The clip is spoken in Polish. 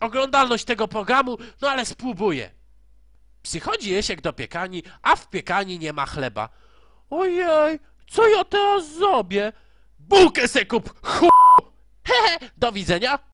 oglądalność tego programu, no ale spróbuję. Przychodzi Jesiek do piekani, a w piekani nie ma chleba. Ojej, co ja teraz zrobię? Bułkę se kup, chu! Hehe, do widzenia.